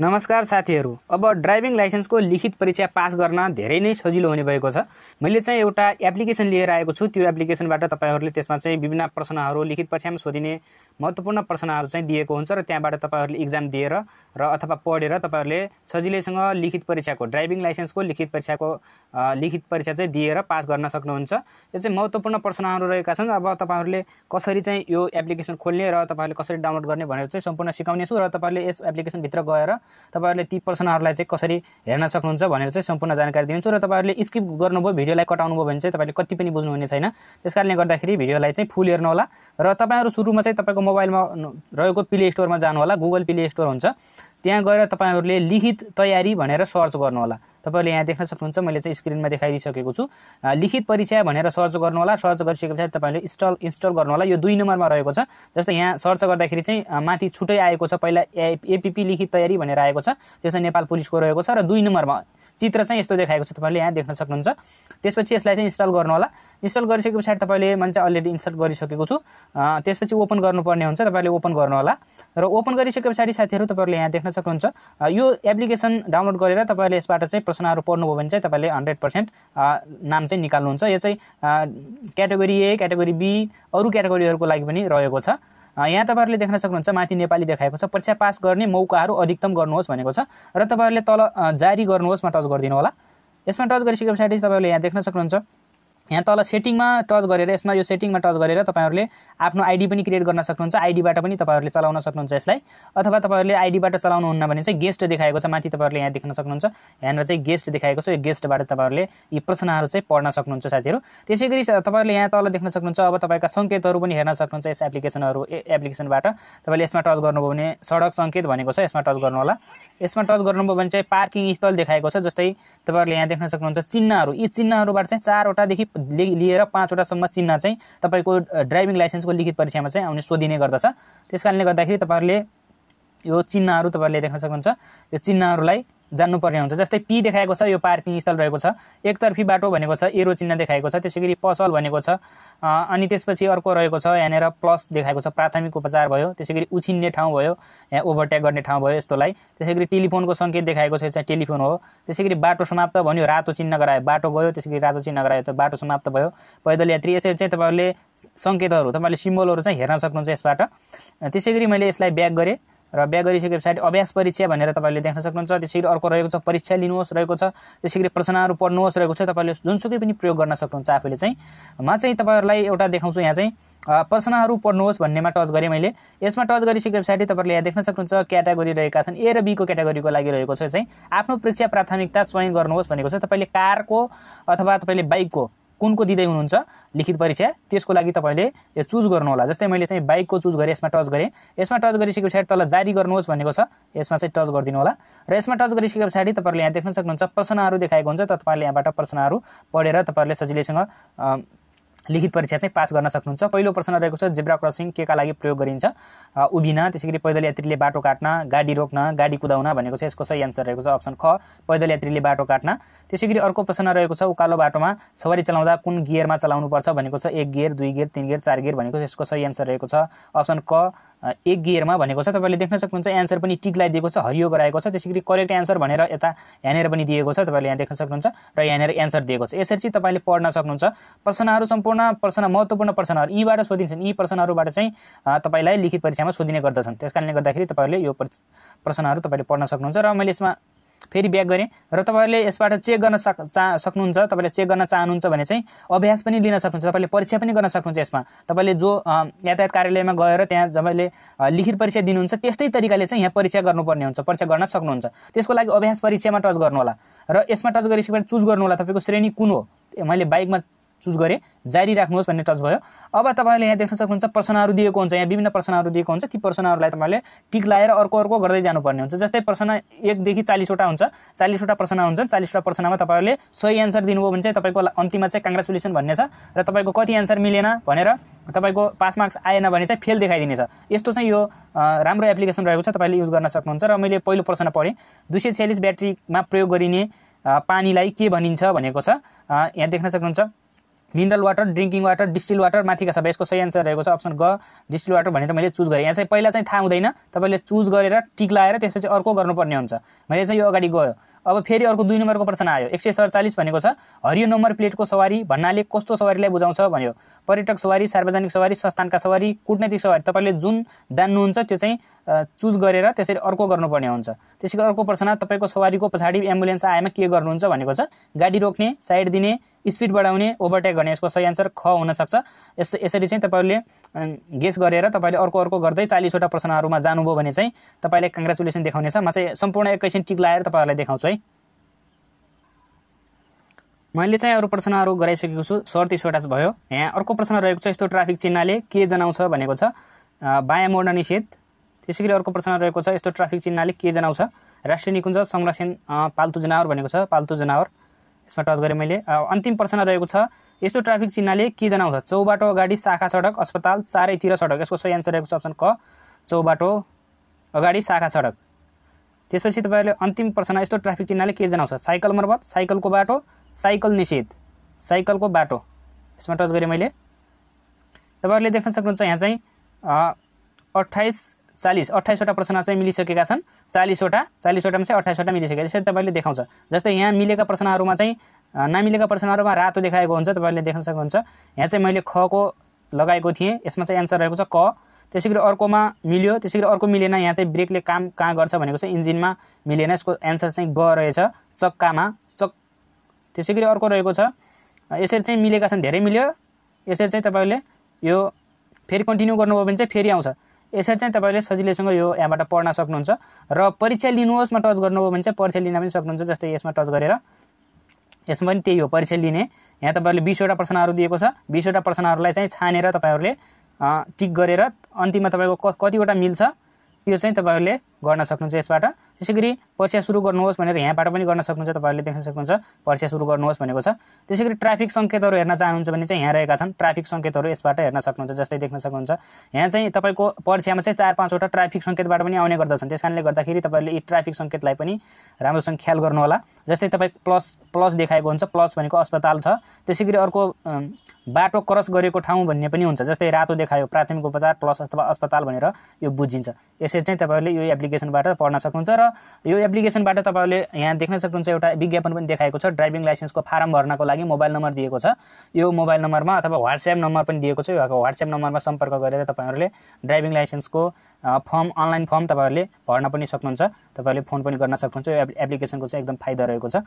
नमस्कार साथीहरू अब ड्राइभिङ लाइसेन्सको लिखित परीक्षा पास गर्न धेरै नै सजिलो हुने भएको छ मैले चाहिँ एउटा एप्लिकेसन लिएर आएको छु त्यो एप्लिकेसनबाट तपाईँहरूले त्यसमा चाहिँ विभिन्न प्रश्नहरू लिखित परीक्षामा सोधिने महत्त्वपूर्ण प्रश्नहरू चाहिँ दिएको हुन्छ र त्यहाँबाट तपाईँहरूले इक्जाम दिएर र अथवा पढेर तपाईँहरूले सजिलैसँग लिखित परीक्षाको ड्राइभिङ लाइसेन्सको लिखित परीक्षाको लिखित परीक्षा चाहिँ दिएर पास गर्न सक्नुहुन्छ यो चाहिँ महत्त्वपूर्ण प्रश्नहरू रहेका छन् अब तपाईँहरूले कसरी चाहिँ यो एप्लिकेसन खोल्ने र तपाईँहरूले कसरी डाउनलोड गर्ने भनेर चाहिँ सम्पूर्ण सिकाउनेछु र तपाईँहरूले यस एप्लिकेसनभित्र गएर तपाईँहरूले ती प्रश्नहरूलाई चाहिँ कसरी हेर्न सक्नुहुन्छ भनेर चाहिँ सम्पूर्ण जानकारी दिन्छु र तपाईँहरूले स्किप गर्नुभयो भिडियोलाई कटाउनु भयो भने चाहिँ तपाईँले कति पनि बुझ्नुहुने छैन त्यस कारणले गर्दाखेरि भिडियोलाई चाहिँ फुल हेर्नु होला र तपाईँहरू सुरुमा चाहिँ तपाईँको मोबाइलमा रहेको प्ले स्टोरमा जानुहोला गुगल प्ले स्टोर हुन्छ त्यहाँ गएर तपाईँहरूले लिखित तयारी भनेर सर्च गर्नुहोला तपाईँहरूले यहाँ देख्न सक्नुहुन्छ मैले चाहिँ स्क्रिनमा देखाइदिइसकेको छु लिखित परीक्षा भनेर सर्च गर्नु होला सर्च गरिसके पछाडि तपाईँहरूले इन्स्टल इन्स्टल होला यो दुई नम्बरमा रहेको छ जस्तै यहाँ सर्च गर्दाखेरि चाहिँ माथि छुट्टै आएको छ पहिला ए एपिपी लिखित तयारी भनेर आएको छ त्यो चाहिँ नेपाल पुलिसको रहेको छ र दुई नम्बरमा चित्र चाहिँ यस्तो देखाएको छ तपाईँले यहाँ देख्न सक्नुहुन्छ त्यसपछि यसलाई चाहिँ इन्स्टल गर्नु होला इन्स्टल गरिसके पछाडि तपाईँले मैले चाहिँ अलरेडी इन्स्टल गरिसकेको छु त्यसपछि ओपन गर्नुपर्ने हुन्छ तपाईँले ओपन गर्नु होला र ओपन गरिसके पछाडि साथीहरू तपाईँहरूले यहाँ देख्न सक्नुहुन्छ यो एप्लिकेसन डाउनलोड गरेर तपाईँले यसबाट चाहिँ प्रश्नहरू पढ्नुभयो भने चाहिँ तपाईँले हन्ड्रेड पर्सेन्ट नाम चाहिँ निकाल्नुहुन्छ यो चाहिँ क्याटेगोरी ए क्याटेगोरी बी अरू क्याटेगोरीहरूको लागि पनि रहेको छ यहाँ तपाईँहरूले देख्न सक्नुहुन्छ माथि नेपाली देखाएको छ परीक्षा पास गर्ने मौकाहरू अधिकतम गर्नुहोस् भनेको छ र तपाईँहरूले तल जारी गर्नुहोस् म टच गरिदिनु होला यसमा टच गरिसके पछाडि तपाईँहरूले यहाँ देख्न सक्नुहुन्छ यहाँ तल सेटिङमा टच गरेर यसमा यो सेटिङमा टच गरेर तपाईँहरूले आफ्नो आइडी पनि क्रिएट गर्न सक्नुहुन्छ आइडीबाट पनि तपाईँहरूले चलाउन सक्नुहुन्छ यसलाई अथवा तपाईँहरूले आइडीबाट चलाउनुहुन्न भने चाहिँ गेस्ट देखाएको छ माथि तपाईँहरूले यहाँ देख्न सक्नुहुन्छ यहाँनिर चाहिँ गेस्ट देखाएको छ यो गेस्टबाट तपाईँहरूले यी प्रश्नहरू चाहिँ पढ्न सक्नुहुन्छ साथीहरू त्यसै गरी तपाईँहरूले यहाँ तल देख्न सक्नुहुन्छ अब तपाईँका सङ्केतहरू पनि हेर्न सक्नुहुन्छ यस एप्लिकेसनहरू एप्लिकेसनबाट तपाईँले यसमा टच गर्नुभयो भने सडक सङ्केत भनेको छ यसमा टच गर्नु होला यसमा टच गर्नुभयो भने चाहिँ पार्किङ स्थल देखाएको छ जस्तै तपाईँहरूले यहाँ देख्न सक्नुहुन्छ चिन्हहरू यी चिन्हहरूबाट चाहिँ चारवटादेखि लिएर पाँचवटासम्म चिन्ह चाहिँ तपाईँको ड्राइभिङ लाइसेन्सको लिखित परीक्षामा चाहिँ आउने सोधिने गर्दछ त्यस कारणले गर्दाखेरि तपाईँहरूले यो चिन्हहरू तपाईँहरूले देख्न सक्नुहुन्छ यो चिन्हहरूलाई जान्नुपर्ने हुन्छ जस्तै पी देखाएको छ यो पार्किङ स्थल रहेको छ एकतर्फी बाटो भनेको छ एरो चिन्ह देखाएको छ त्यसै गरी पसल भनेको छ अनि त्यसपछि अर्को रहेको छ यहाँनिर प्लस देखाएको छ प्राथमिक उपचार भयो त्यसै गरी उछिन्ने ठाउँ भयो यहाँ ओभरट्याक गर्ने ठाउँ भयो यस्तोलाई त्यसै गरी टेलिफोनको सङ्केत देखाएको छ यो चाहिँ टेलिफोन हो त्यसै गरी बाटो समाप्त भन्यो रातो चिन्ह गरायो बाटो गयो त्यसै गरी रातो चिन्ह गरायो त बाटो समाप्त भयो पैदल यात्री यसरी चाहिँ तपाईँहरूले सङ्केतहरू तपाईँले सिम्बलहरू चाहिँ हेर्न सक्नुहुन्छ यसबाट त्यसै गरी मैले यसलाई ब्याक गरेँ र बिहा गरिसके पछाडि अभ्यास परीक्षा भनेर तपाईँले देख्न सक्नुहुन्छ त्यसै गरी अर्को रहेको छ परीक्षा लिनुहोस् रहेको छ त्यसै गरी प्रश्नहरू पढ्नुहोस् रहेको छ तपाईँले जुनसुकै पनि प्रयोग गर्न सक्नुहुन्छ आफूले चाहिँ म चाहिँ तपाईँहरूलाई एउटा देखाउँछु यहाँ चाहिँ प्रश्नहरू पढ्नुहोस् भन्नेमा टच गरेँ मैले यसमा टच गरिसके पछाडि तपाईँले यहाँ देख्न सक्नुहुन्छ क्याटागोरी रहेका छन् ए र बीको क्याटागोरीको लागि रहेको छ चाहिँ आफ्नो परीक्षा प्राथमिकता चयन गर्नुहोस् भनेको छ तपाईँले कारको अथवा तपाईँले बाइकको कुन को दिँदै हुनुहुन्छ लिखित परीक्षा त्यसको लागि तपाईँले यो चुज होला जस्तै मैले चाहिँ बाइकको चुज गरेँ यसमा टच गरेँ यसमा टच गरिसके पछाडि तल जारी गर्नुहोस् भनेको छ यसमा चाहिँ टच गरिदिनु होला र यसमा टच गरिसके पछाडि तपाईँहरूले यहाँ देख्न सक्नुहुन्छ प्रश्नहरू देखाएको हुन्छ त तपाईँले यहाँबाट प्रश्नहरू पढेर तपाईँहरूले सजिलैसँग लिखित परीक्षा चाहिँ पास गर्न सक्नुहुन्छ पहिलो प्रश्न रहेको छ जेब्रा क्रसिङ के का लागि प्रयोग गरिन्छ उभिन त्यसै गरी पैदल यात्रीले बाटो काट्न गाडी रोक्न गाडी कुदाउन भनेको छ यसको सही आन्सर रहेको छ अप्सन ख पैदल यात्रीले बाटो काट्न त्यसै गरी अर्को प्रश्न रहेको छ उकालो बाटोमा सवारी चलाउँदा कुन गियरमा चलाउनुपर्छ भनेको छ एक गियर दुई गियर तिन गियर चार गियर भनेको छ यसको सही एन्सर रहेको छ अप्सन क एक गियरमा भनेको छ तपाईँले देख्न सक्नुहुन्छ एन्सर पनि टिकलाई दिएको छ हरियो गराएको छ त्यसै गरी करेक्ट एन्सर भनेर यता यहाँनिर पनि दिएको छ तपाईँले यहाँ देख्न सक्नुहुन्छ र यहाँनिर एन्सर दिएको छ यसरी चाहिँ तपाईँले पढ्न सक्नुहुन्छ प्रश्नहरू सम्पूर्ण प्रश्न महत्त्वपूर्ण प्रश्नहरू यीबाट सोधिन्छन् यी प्रश्नहरूबाट चाहिँ तपाईँलाई लिखित परीक्षामा सोधिने गर्दछन् त्यस गर्दाखेरि तपाईँले यो प्रश्नहरू तपाईँले पढ्न सक्नुहुन्छ र मैले यसमा फेरि ब्याक गरेँ र तपाईँहरूले यसबाट चेक गर्न सक चा सक्नुहुन्छ तपाईँले चेक गर्न चाहनुहुन्छ भने चाहिँ अभ्यास पनि लिन सक्नुहुन्छ तपाईँले परीक्षा पनि गर्न सक्नुहुन्छ यसमा तपाईँले जो यातायात कार्यालयमा गएर त्यहाँ तपाईँले लिखित परीक्षा दिनुहुन्छ त्यस्तै तरिकाले चाहिँ यहाँ परीक्षा गर्नुपर्ने हुन्छ परीक्षा गर्न सक्नुहुन्छ त्यसको लागि अभ्यास परीक्षामा टच गर्नुहोला र यसमा टच गरिसकेपछि चुज गर्नुहोला तपाईँको श्रेणी कुन हो मैले बाइकमा चुज गरेँ जारी राख्नुहोस् भन्ने टच भयो अब तपाईँले यहाँ देख्न सक्नुहुन्छ प्रश्नहरू दिएको हुन्छ यहाँ विभिन्न प्रश्नहरू दिएको हुन्छ ती प्रश्नहरूलाई तपाईँले टिक लगाएर अर्को अर्को गर्दै जानुपर्ने हुन्छ जस्तै प्रश्न एकदेखि चालिसवटा हुन्छ चालिसवटा प्रश्न हुन्छ चालिसवटा प्रश्नमा तपाईँले सही एन्सर दिनुभयो भने चाहिँ तपाईँको अन्तिममा चाहिँ काङ्ग्रेचुलेसन भन्ने छ र तपाईँको कति एन्सर मिलेन भनेर तपाईँको पास मार्क्स आएन भने चाहिँ फेल देखाइदिनेछ यस्तो चाहिँ यो राम्रो एप्लिकेसन रहेको छ तपाईँले युज गर्न सक्नुहुन्छ र मैले पहिलो प्रश्न पढेँ दुई सय छ्यालिस ब्याट्रीमा प्रयोग गरिने पानीलाई के भनिन्छ भनेको छ यहाँ देख्न सक्नुहुन्छ mineral water drinking water distil water माथिका सबै यसको सही एन्सर रहेको छ अप्सन ग डिस्टिल वाटर भनेर मैले चुज गरेँ यहाँ चाहिँ पहिला चाहिँ थाहा हुँदैन तपाईँले चुज गरेर टिक लगाएर त्यसपछि अर्को गर्नुपर्ने हुन्छ मैले चाहिँ यो अगाडि गयो अब फेरि अर्को दुई नम्बरको प्रश्न आयो एक सय सडचालिस भनेको छ हरियो नम्बर प्लेटको सवारी भन्नाले कस्तो सवारीलाई बुझाउँछ भन्यो पर्यटक सवारी सार्वजनिक सवारी संस्थानका सवारी कुटनैतिक सवारी तपाईँले जुन जान्नुहुन्छ त्यो चाहिँ चुज गरेर त्यसरी अर्को गर्नुपर्ने हुन्छ त्यसै गरी अर्को प्रश्न तपाईँको सवारीको पछाडि एम्बुलेन्स आएमा के गर्नुहुन्छ भनेको छ गाडी रोक्ने साइड दिने स्पिड बढाउने ओभरटेक गर्ने यसको सही आन्सर ख हुनसक्छ यस यसरी चाहिँ तपाईँले गेस गरेर तपाईँले अर्को अर्को गर्दै चालिसवटा प्रश्नहरूमा जानुभयो भने चाहिँ तपाईँले कङ्ग्रेचुलेसन देखाउनेछ म चाहिँ सम्पूर्ण एकैछिन टिक लगाएर तपाईँहरूलाई देखाउँछु है मैले चाहिँ अरू प्रश्नहरू गराइसकेको छु सडतिसवटा भयो यहाँ अर्को प्रश्न रहेको छ यस्तो ट्राफिक चिन्हले के जनाउँछ भनेको छ बायाँ मोड निषेध त्यसै गरी अर्को प्रश्न रहेको छ यस्तो ट्राफिक चिन्हले के जनाउँछ राष्ट्रिय निकुञ्ज संरक्षण पाल्तु जनावर भनेको छ पाल्तु जनावर यसमा टच गरेँ मैले अन्तिम प्रश्न रहेको छ यस्तो ट्राफिक चिन्हले के जनाउँछ चौबाटो अगाडि शाखा सडक अस्पताल चारैतिर सडक यसको सही एन्सर रहेको छ अप्सन क चौबाटो अगाडि शाखा सडक त्यसपछि तपाईँहरूले अन्तिम प्रश्न यस्तो ट्राफिक चिन्हले के जनाउँछ साइकल मर्मत साइकलको बाटो साइकल निषेध साइकलको बाटो यसमा टच गरेँ मैले तपाईँहरूले देख्न सक्नुहुन्छ यहाँ चाहिँ अट्ठाइस चालिस अट्ठाइसवटा प्रश्न चाहिँ मिलिसकेका छन् चालिसवटा चालिसवटामा चाहिँ अट्ठाइसवटा मिलिसकेका यसरी तपाईँले देखाउँछ जस्तै यहाँ मिलेका प्रश्नहरूमा चाहिँ नमिलेका प्रश्नहरूमा रातो देखाएको हुन्छ तपाईँले देख्न सक्नुहुन्छ यहाँ चाहिँ मैले खको लगाएको थिएँ यसमा चाहिँ एन्सर रहेको छ क त्यसै गरी अर्कोमा मिल्यो त्यसै गरी अर्को मिलेन यहाँ चाहिँ ब्रेकले काम कहाँ गर्छ भनेको चाहिँ इन्जिनमा मिलेन यसको एन्सर चाहिँ ग रहेछ चक्कामा चक त्यसै गरी अर्को रहेको छ यसरी चाहिँ मिलेका छन् धेरै मिल्यो यसरी चाहिँ तपाईँले यो फेरि कन्टिन्यू गर्नुभयो भने चाहिँ फेरि आउँछ यसरी चाहिँ तपाईँले सजिलैसँग यो यहाँबाट पढ्न सक्नुहुन्छ र परीक्षा लिनुहोस् लिनुहोस्मा टच गर्नुभयो भने चाहिँ परीक्षा लिन पनि सक्नुहुन्छ जस्तै यसमा टच गरेर यसमा पनि त्यही हो परीक्षा लिने यहाँ तपाईँहरूले बिसवटा प्रश्नहरू दिएको छ बिसवटा प्रश्नहरूलाई चाहिँ छानेर तपाईँहरूले टिक गरेर अन्तिममा तपाईँको कतिवटा मिल्छ त्यो चाहिँ तपाईँहरूले गर्न सक्नुहुन्छ यसबाट त्यसै गरी परीक्षा सुरु गर्नुहोस् भनेर यहाँबाट पनि गर्न सक्नुहुन्छ तपाईँहरूले देख्न सक्नुहुन्छ परीक्षा सुरु गर्नुहोस् भनेको छ त्यसै गरी ट्राफिक सङ्केतहरू हेर्न चाहनुहुन्छ भने चाहिँ यहाँ रहेका छन् ट्राफिक सङ्केतहरू यसबाट हेर्न सक्नुहुन्छ जस्तै देख्न सक्नुहुन्छ यहाँ चाहिँ तपाईँको परीक्षामा चाहिँ चार पाँचवटा ट्राफिक सङ्केतबाट पनि आउने गर्दछन् त्यस कारणले गर्दाखेरि तपाईँहरूले यी ट्राफिक सङ्केतलाई पनि राम्रोसँग ख्याल गर्नुहोला जस्तै तपाईँ प्लस प्लस देखाएको हुन्छ प्लस भनेको अस्पताल छ त्यसै गरी अर्को बाटो क्रस गरेको ठाउँ भन्ने पनि हुन्छ जस्तै रातो देखायो प्राथमिक उपचार प्लस अथवा अस्पताल भनेर यो बुझिन्छ यसरी चाहिँ तपाईँहरूले यो एप्लिकेसनबाट पढ्न सक्नुहुन्छ र यो एप्लिकेसनबाट तपाईँहरूले यहाँ देख्न सक्नुहुन्छ एउटा विज्ञापन पनि देखाएको छ ड्राइभिङ लाइसेन्सको फारम भर्नको लागि मोबाइल नम्बर दिएको छ यो मोबाइल नम्बरमा अथवा वाट्सएप नम्बर पनि दिएको छ यो वाट्सएप नम्बरमा सम्पर्क गरेर तपाईँहरूले ड्राइभिङ लाइसेन्सको फर्म अनलाइन फर्म तपाईँहरूले भर्न पनि सक्नुहुन्छ तपाईँहरूले फोन पनि गर्न सक्नुहुन्छ यो एप्लिकेसनको चाहिँ एकदम फाइदा रहेको छ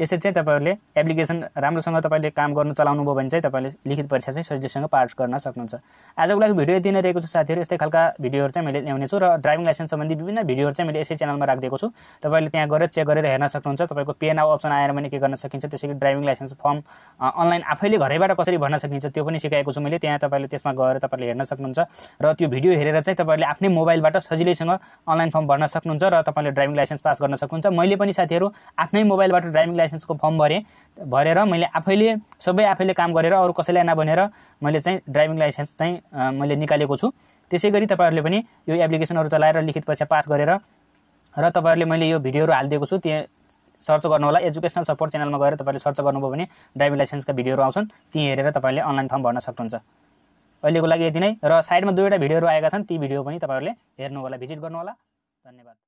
यसरी चाहिँ तपाईँहरूले एप्लिकेसन राम्रोसँग तपाईँले काम गर्नु चलाउनु भयो भने चाहिँ तपाईँले लिखित परीक्षा चाहिँ सजिलोसँग पास गर्न सक्नुहुन्छ आजको लागि भिडियो यति नै रहेको छु साथीहरू यस्तै खालका भिडियोहरू चाहिँ मैले ल्याउने छु र ड्राइभिङ लाइसेन्स सम्बन्धी विभिन्न भिडियोहरू चाहिँ मैले यसै च्यानलमा राखिदिएको छु तपाईँले त्यहाँ गएर चेक गरेर हेर्न सक्नुहुन्छ तपाईँको पेन अप्सन आएर पनि के गर्न सकिन्छ त्यसरी ड्राइभिङ लाइसेन्स फर्म अनलाइन आफैले घरैबाट कसरी भर्न सकिन्छ त्यो पनि सिकाएको छु मैले त्यहाँ तपाईँले त्यसमा गएर तपाईँले हेर्न सक्नुहुन्छ र त्यो भिडियो हेरेर चाहिँ तपाईँले आफ्नै मोबाइलबाट सजिलैसँग अनलाइन फर्म भर्न सक्नुहुन्छ र तपाईँले ड्राइभिङ लाइसेन्स पास गर्न सक्नुहुन्छ मैले पनि साथीहरू आफ्नै मोबाइलबाट ड्राइभिङ लाइसेन्सको फर्म भरेँ भरेर मैले आफैले सबै आफैले काम गरेर अरू कसैलाई नभनेर मैले चाहिँ ड्राइभिङ लाइसेन्स चाहिँ मैले निकालेको छु त्यसै गरी तपाईँहरूले पनि यो एप्लिकेसनहरू चलाएर लिखित परीक्षा पास गरेर र तपाईँहरूले मैले यो भिडियोहरू हालिदिएको छु त्यहाँ सर्च गर्नु होला एजुकेसनल सपोर्ट च्यानलमा गएर तपाईँले सर्च गर्नुभयो भने ड्राइभिङ लाइसेन्सका भिडियोहरू आउँछन् ती हेरेर तपाईँले अनलाइन फर्म भर्न सक्नुहुन्छ अहिलेको लागि यति नै र साइडमा दुईवटा भिडियोहरू आएका छन् ती भिडियो पनि तपाईँहरूले हेर्नु होला भिजिट गर्नुहोला धन्यवाद